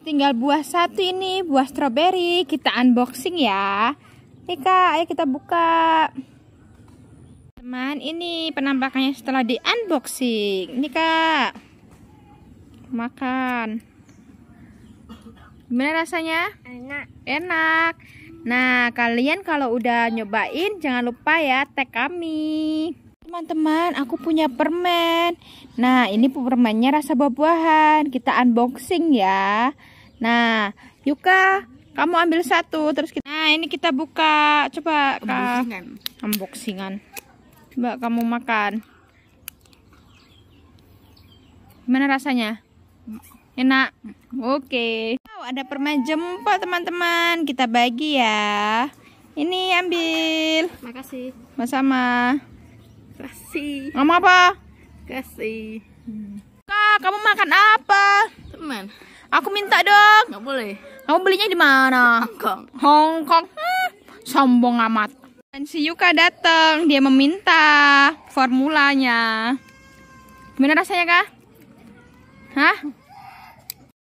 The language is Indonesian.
tinggal buah satu ini buah stroberi kita unboxing ya nih kak ayo kita buka teman ini penampakannya setelah di unboxing nih kak makan gimana rasanya enak enak nah kalian kalau udah nyobain jangan lupa ya tag kami teman-teman, aku punya permen. Nah, ini permennya rasa buah-buahan. Kita unboxing ya. Nah, Yuka, kamu ambil satu terus kita. Nah, ini kita buka. Coba unboxingan. Unboxingan. Coba kamu makan. Gimana rasanya? Enak. Oke. Okay. Wow, ada permen jempol, teman-teman. Kita bagi ya. Ini ambil. Makasih. Sama-sama. Kasih. ngomong apa? Kasih. Hmm. Kak, kamu makan apa? Teman. Aku minta dong. nggak boleh. Kamu belinya di mana? Hongkong. Hongkong. Hmm, sombong amat. Dan si Yuka datang, dia meminta formulanya. Gimana rasanya, Kak? Hah?